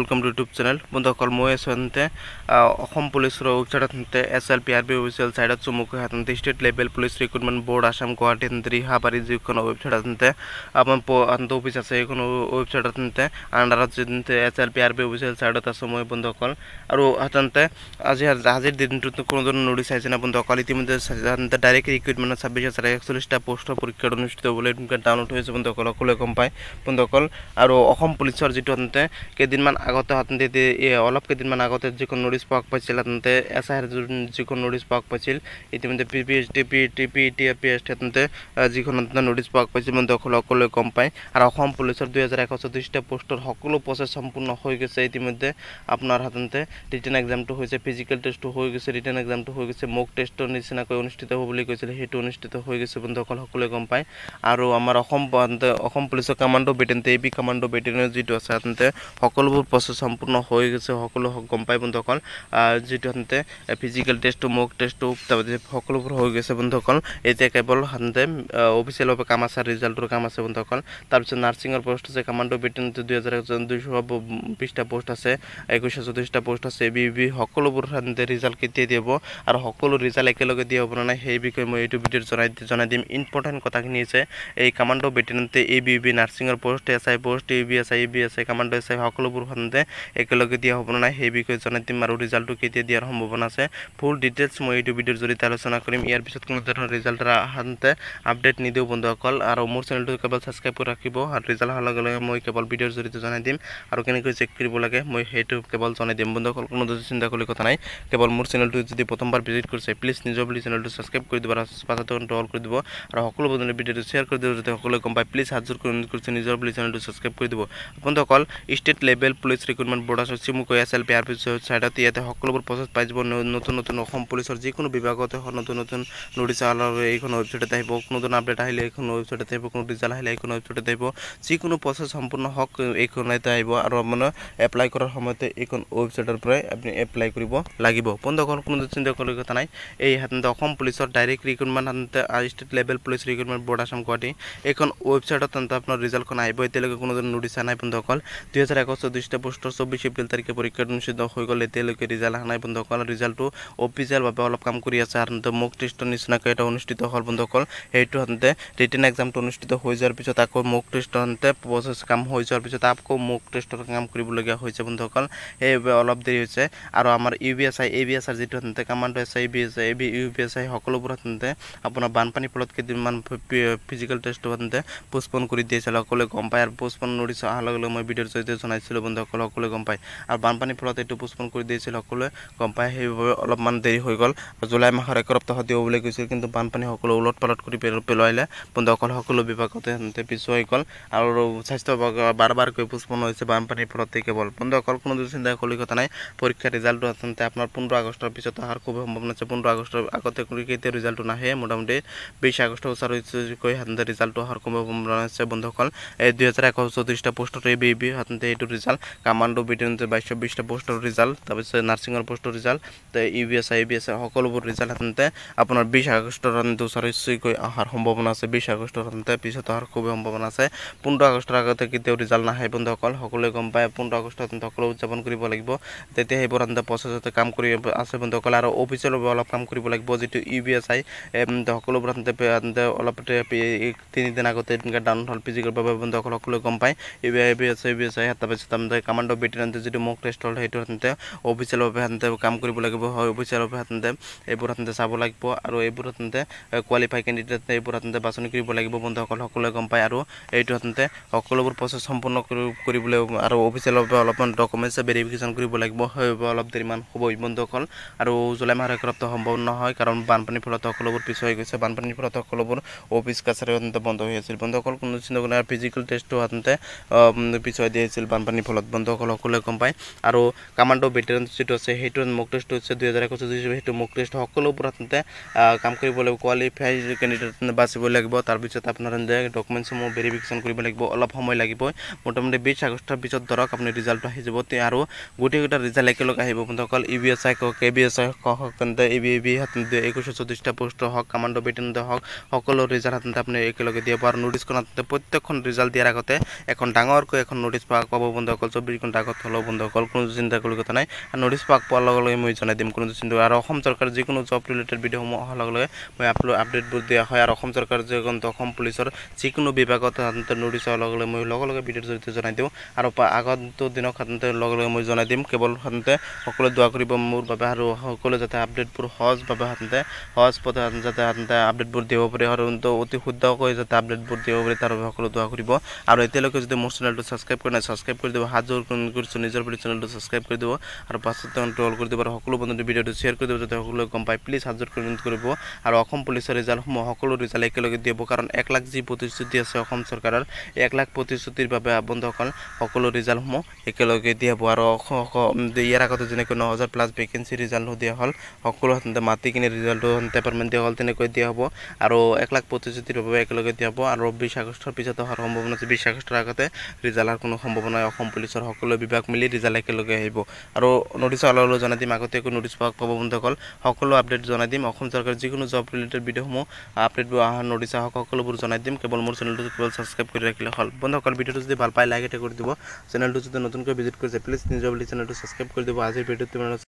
welcome to YouTube channel বন্ধুসকল মই আছোঁ এনেতে অসম পুলিচৰ website S L P R B official ছাইডত চমুকৈ আছে state level police recruitment board Assam Guwahati এনেতে ৰিহাবাৰী যিখন ৱেবছাইট আছে আপোনাৰ অফিচ আছে সেইখন ৱেবছাইট আছে আণ্ডাৰত যেনে S L P R B official ছাইডত আছোঁ মই বন্ধুসকল আৰু সাধাৰণতে আজি আজিৰ দিনটোত কোনো ধৰণৰ নোটিচ আহিছে নাই বন্ধুসকল ইতিমধ্যে সাধাৰণতে ডাইৰেক্ট ৰিক্ৰুটমেণ্ট ছাব্বিছ হাজাৰ একচল্লিছটা পষ্টৰ পৰীক্ষাত অনুষ্ঠিত হ'বলৈ ডাউনলোড হৈছে বন্ধুসকল সকলোৱে গম পায় বন্ধুসকল আৰু অসম পুলিচৰ যিটো আছে কেইদিনমান আগতে যদি অলপ কেইদিনমান আগতে যখন নোটিছ পাওক পাইছিল তেন্তে এছ আই আৰ যিখন নোটিছ পাওক পাইছিল ইতিমধ্যে P P H D P T P T P H D তেন্তে যিখন নোটিছ পাওক পাইছিল দখল সকলোৱে গম পায় আৰু অসম পুলিচৰ দুই হাজাৰ এশ চৌত্ৰিছটা পোষ্টৰ সকলো প্ৰচেছ সম্পূৰ্ণ হৈ গৈছে ইতিমধ্যে আপোনাৰ সাধাৰণতে ৰিটাৰ্ণ এক্সামটো হৈছে ফিজিকেল টেষ্টটো হৈ গৈছে ৰিটাৰ্ণ এক্সামটো হৈ গৈছে মোক টেষ্টৰ নিচিনাকৈ অনুষ্ঠিত হ'ব বুলি কৈছিলে সেইটো অনুষ্ঠিত হৈ গৈছে বন্ধুসকল সকলোৱে গম পায় আৰু আমাৰ অসম অসম পুলিচৰ commando battalion A B commando ব্ৰিটেইনৰ যিটো আছে সাধাৰণতে সকলোবোৰ বছৰ সম্পূৰ্ণ হৈ গৈছে সকলো গম পায় বন্ধুসকল যিটো সাধাৰণতে ফিজিকেল টেষ্টটো মক টেষ্টটো তাৰপিছত সকলোবোৰ হৈ গৈছে বন্ধুসকল এতিয়া কেৱল সাধাৰণতে অফিচিয়েলভাৱে কাম আছে ৰিজাল্টৰ কাম আছে বন্ধুসকল তাৰপিছত নাৰ্ছিঙৰ পষ্ট আছে কামাণ্ডো বেটেলিয়ন দুহেজাৰ দুইশ বিছটা পষ্ট আছে একৈছশ চৌত্ৰিছটা পষ্ট আছে এই বি সকলোবোৰ সাধাৰণতে ৰিজাল্ট কেতিয়া দিব আৰু সকলো ৰিজাল্ট একেলগে দিয়া হ'ব নাই সেই বিষয়ে মই এইটো ভিডিঅ'ত জনাই জনাই দিম ইম্পৰ্টেণ্ট কথাখিনি হৈছে এই কামাণ্ডো বেটেলিয়নতে এ বি বি নাৰ্ছিঙৰ post S I post A B S I A B S I commando S I সকলোবোৰ সাধাৰণতে সাধাৰণতে একেলগে দিয়া হ'ব নাই সেই বিষয়ে জনাই দিম আৰু ৰিজাল্টটো কেতিয়া দিয়াৰ সম্ভাৱনা আছে ফুল ডিটেইলছ মই ইউটিউব ভিডিঅ'ৰ জৰিয়তে আলোচনা কৰিম ইয়াৰ পিছত কোনো ধৰণৰ ৰিজাল্টৰ সাধাৰণতে আপডেট নিদিওঁ বন্ধুসকল আৰু মোৰ চেনেলটো কেৱল ছাবস্ক্ৰাইব কৰি ৰাখিব আৰু ৰিজাল্ট হোৱাৰ লগে লগে মই কেৱল ভিডিঅ'ৰ জৰিয়তে জনাই দিম আৰু কেনেকৈ চেক কৰিব লাগে মই সেইটো কেৱল জনাই দিম বন্ধুসকল কোনো ধৰণৰ চিন্তা কৰিবলৈ কথা নাই কেৱল মোৰ চেনেলটো যদি প্ৰথমবাৰ ভিজিট কৰিছে প্লিজ নিজৰ বুলি চেনেলটো ছাবস্ক্ৰাইব কৰি দিব আৰু পাছতো অল কৰি দিব আৰু সকলো বন্ধুৰে ভিডিঅ'টো শ্বেয়াৰ কৰি দিব যাতে সকলোৱে গম পায় প্লিজ হাত জোৰ কৰি অনুৰোধ কৰিছে নিজৰ বুলি চেনেলটো ছাবস্ক্ৰাইব কৰি দিব বন্ধুসকল state level police recruitment board আছে চিমু কৈ আছিল বিয়াৰ পিছত ছাইডত ইয়াতে সকলোবোৰ প্ৰচেছ পাই যাব নতুন নতুন অসম পুলিচৰ যিকোনো বিভাগতে নতুন নতুন নোটিছ আহিলে এইখন ৱেবছাইটত আহিব নতুন আপডেট আহিলে এইখন ৱেবছাইটত আহিব কোনো ৰিজাল্ট আহিলে এইখন ৱেবছাইটত আহিব যিকোনো প্ৰচেছ সম্পূৰ্ণ হওক এইখনতে আহিব আৰু আপোনাৰ এপ্লাই কৰাৰ সময়তে এইখন ৱেবছাইটৰ পৰাই আপুনি এপ্লাই কৰিব লাগিব বন্ধুসকল কোনো চিন্তা কৰিব কথা নাই এই সাধাৰণতে অসম পুলিচৰ ডাইৰেক্ট ৰিক্ৰুটমেণ্ট সাধাৰণতে state level police recruitment board Assam Guwahati এইখন ৱেবছাইটত আপোনাৰ ৰিজাল্টখন আহিব এতিয়ালৈকে কোনো ধৰণৰ নোটিছ নাই বন্ধুসকল দুহেজাৰ একৈছ চৌদিশটা আগষ্টৰ চৌব্বিছ এপ্ৰিল তাৰিখে পৰীক্ষাটো অনুষ্ঠিত হৈ গ'ল এতিয়ালৈকে ৰিজাল্ট অহা নাই বন্ধুসকল ৰিজাল্টটো অফিচিয়েলভাৱে অলপ কাম কৰি আছে সাধাৰণতে মুখ টেষ্টৰ নিচিনাকৈ এটা অনুষ্ঠিত হ'ল বন্ধুসকল সেইটো সাধাৰণতে ৰিটাৰ্ণ এক্সামটো অনুষ্ঠিত হৈ যোৱাৰ পিছত আকৌ মুখ টেষ্টৰ সাধাৰণতে প্ৰচেছ কাম হৈ যোৱাৰ পিছত আকৌ মুখ টেষ্টৰ কাম কৰিবলগীয়া হৈছে বন্ধুসকল সেইবাবে অলপ দেৰি হৈছে আৰু আমাৰ U B S I A B S R যিটো সাধাৰণতে কামাণ্ডো আছে E B S I A B U B S I সকলোবোৰ সাধাৰণতে আপোনাৰ বানপানীৰ ফলত কেইদিনমান ফিজিকেল টেষ্টটো সাধাৰণতে পোষ্টপন কৰি দিয়েছিল সকলোৱে গম পায় আৰু পোষ্টপন নোটিছ অহাৰ লগে লগে মই ভিডিঅ'ৰ জৰিয়তে জনাইছিলোঁ বন্ধুসকল সকলে সকলোৱে গম পায় আৰু বানপানীৰ ফলত এইটো পোষ্টপন কৰি দিছিল সকলোৱে গম পায় সেইবাবে অলপমান দেৰি হৈ গ'ল জুলাই মাহৰ এক সপ্তাহ দিব বুলি কৈছিল কিন্তু বানপানী সকলো ওলট পালট কৰি পেলোৱালে বন্ধুসকল সকলো বিভাগতে সিহঁতে পিছু হৈ গ'ল আৰু স্বাস্থ্য বিভাগৰ বাৰ বাৰকৈ পোষ্টপন হৈছে বানপানীৰ ফলতেই কেৱল বন্ধুসকল কোনো চিন্তা কৰিব কথা নাই পৰীক্ষাৰ ৰিজাল্টটো আচলতে আপোনাৰ পোন্ধৰ আগষ্টৰ পিছত অহাৰ খুব সম্ভৱ নাছিল পোন্ধৰ আগষ্টৰ আগতে কেতিয়া ৰিজাল্টটো নাহে মোটামুটি বিছ আগষ্টৰ ওচৰ হৈছেকৈ সাধাৰণতে ৰিজাল্টটো অহাৰ কোনো সম্ভাৱনা আছে বন্ধুসকল এই দুহেজাৰ এশ চৌত্ৰিছটা পোষ্টত এই বি বি সাধাৰণতে এইটো ৰিজাল্ট কামাণ্ডো বিটেনতে বাইশ বিশটা পোষ্টৰ ৰিজাল্ট তাৰপিছত নাৰ্ছিঙৰ পোষ্টৰ result U B S I U B S I সকলোবোৰ ৰিজাল্টে আপোনাৰ বিশ আগষ্টৰ দুচাৰিচুকৈ অহাৰ সম্ভাৱনা আছে বিশ আগষ্টৰ পিছত অহাৰ খুবেই সম্ভাৱনা আছে পোন্ধৰ আগষ্টৰ আগতে কেতিয়াও ৰিজাল্ট নাহে বন্ধুসকল সকলোৱে গম পায় পোন্ধৰ আগষ্টত সকলো উদযাপন কৰিব লাগিব তেতিয়া সেইবোৰ সাধাৰণতে প্ৰচেছতে কাম কৰি আছে বন্ধুসকল আৰু অফিচৰ অলপ কাম কৰিব লাগিব যিটো ইউ বি এছ আই সকলোবোৰ সাধাৰণতে অলপ তিনিদিন আগতে ডাউন হ'ল ফিজিকেলভাৱে বন্ধুসকল সকলোৱে গম পায় U B I U B S I U B S I তাৰপিছত কামাণ্ড বেটেনতে যিটো মক টেষ্ট হল সেইটো হাতে অফিচিয়েলভাৱে হাতে কাম কৰিব লাগিব হয় অফিচিয়েলভাৱে হাতে এইবোৰ হাতে চাব লাগিব আৰু এইবোৰ হাতে কোৱালিফাই কেণ্ডিডেট এইবোৰ হাতে বাছনি কৰিব লাগিব বন্ধুসকল সকলোৱে গম পায় আৰু এইটো হাতে সকলোবোৰ প্ৰচেছ সম্পূৰ্ণ কৰিবলৈ আৰু অফিচিয়েলভাৱে অলপমান ডকুমেণ্টছ ভেৰিফিকেশ্যন কৰিব লাগিব সেইবাবে অলপ দেৰিমান হ'ব বন্ধুসকল আৰু জুলাই মাহৰ একৰপ্ত সম্ভৱ নহয় কাৰণ বানপানীৰ ফলত সকলোবোৰ পিছ হৈ গৈছে বানপানীৰ ফলত সকলোবোৰ অফিচ কাছাৰী হাতে বন্ধ হৈ আছিল বন্ধুসকল কোনো চিন্তা কৰি ফিজিকেল টেষ্টটো হাতে পিছ হৈ দিয়াছিল বানপানীৰ ফলত বন্ধ বন্ধ কল সকলোৱে গম পায় আৰু কামাণ্ডো বেটেলিয়ন যিটো আছে সেইটো মক টেষ্ট হৈছে দুই হাজাৰ একৈছ দুই সেইটো মক টেষ্ট সকলো প্ৰথমতে কাম কৰিব লাগিব কোৱালিফাই কেণ্ডিডেট বাচিব লাগিব তাৰপিছত আপোনাৰ যে ডকুমেণ্টছসমূহ ভেৰিফিকেশ্যন কৰিব লাগিব অলপ সময় লাগিব মোটামুটি বিছ আগষ্টৰ পিছত ধৰক আপুনি ৰিজাল্টটো আহি যাব আৰু গোটেইকেইটা ৰিজাল্ট একেলগে আহিব বন্ধুসকল ই বি এছ আই হওক কে বি এছ আই হওক তেন্তে ই বি বি একৈছ চৌত্ৰিছটা পোষ্ট হওক কামাণ্ডো বেটেলিয়নতে হওক সকলো ৰিজাল্ট হাতে আপুনি একেলগে দিব আৰু নোটিছখন প্ৰত্যেকখন ৰিজাল্ট দিয়াৰ আগতে এখন ডাঙৰকৈ এখন নোটিছ পাব বন্ধুসকল চব বিজ কণ্ঠাগত হলেও বন্ধ কল কোনো চিন্তা কৰি কথা নাই আৰু নটিছ পাক পোৱাৰ লগে লগে মই জনাই দিম কোনো চিন্তা আৰু অসম চৰকাৰৰ যিকোনো জব ৰিলেটেড ভিডিঅ'সমূহ অহাৰ লগে লগে মই আপলোড আপডেটবোৰ দিয়া হয় আৰু অসম চৰকাৰৰ যিগ্ৰন্ত অসম পুলিচৰ যিকোনো বিভাগত সাধাৰণতে নটিছ অহাৰ লগে লগে মই লগে লগে ভিডিঅ'ৰ জৰিয়তে জনাই দিওঁ আৰু আগন্তু দিনক সাধাৰণতে লগে লগে মই জনাই দিম কেৱল সাধাৰণতে সকলোৱে দোৱা কৰিব মোৰ বাবে আৰু সকলোৱে যাতে আপডেটবোৰ সহজভাৱে সাধাৰণতে সহজ পথে যাতে সাধাৰণতে আপডেটবোৰ দিব পাৰে সাধাৰণতে অতি শুদ্ধকৈ যাতে আপডেটবোৰ দিব পাৰে তাৰ বাবে সকলোৱে দোৱা কৰিব আৰু এতিয়ালৈকে যদি মোৰ চেনেলটো ছাবস্ক্ৰাইব কৰা নাই ছাবস্ক্ৰাইব কৰি দিব হাত অনুৰোধ কৰিছোঁ নিজৰ প্লিজ চেনেলটো ছাবস্ক্ৰাইব কৰি দিব আৰু পাছত ট্ৰল কৰি দিব আৰু সকলো বন্ধুৱে ভিডিঅ'টো শ্বেয়াৰ কৰি দিব যাতে সকলোৱে গম পায় প্লিজ হাজত কৰিব আৰু অসম পুলিচৰ ৰিজাল্টসমূহ সকলো ৰিজাল্ট একেলগে দিব কাৰণ এক লাখ যি প্ৰতিশ্ৰুতি আছে অসম চৰকাৰৰ এক লাখ প্ৰতিশ্ৰুতিৰ বাবে বন্ধুসকল সকলো ৰিজাল্টসমূহ একেলগে দিয়া হ'ব আৰু ইয়াৰ আগতে যেনেকৈ ন হাজাৰ প্লাছ ভেকেঞ্চি ৰিজাল্টো দিয়া হ'ল সকলোতে মাতি কিনে ৰিজাল্টটো ডেপাৰ্টমেণ্ট দিয়া হ'ল তেনেকৈ দিয়া হ'ব আৰু এক লাখ প্ৰতিশ্ৰুতিৰ বাবে একেলগে দিয়া হ'ব আৰু বিশ আগষ্টৰ পিছত অহাৰ সম্ভাৱনা আছে বিশ আগষ্টৰ আগতে ৰিজাল্ট অহাৰ কোনো সম্ভাৱনা অসম পুলিচৰ সকলো বিভাগ মিলি রেজাল্ট একলগে আহব আর নোটিস অলালো জানা দিম আগতে নোটিস পাব বন্ধ কল সকল আপডেট জানা দিম সরকার যিকোনো জব রিলেটেড ভিডিও সময় আপডেট নোটিস হোক সকলব জানাই দিম কেবল মোট চ্যানেল কেবল সাবস্ক্রাইব করে রাখলে হল বন্ধ কল ভিডিও যদি ভাল পায় লাইক এটা করে দিব চ্যানেলটি যদি নতুন করে ভিজিট করেছে প্লিজ নিজের বলে চ্যানেলটি সাবস্ক্রাইব করে দিব আজির ভিডিও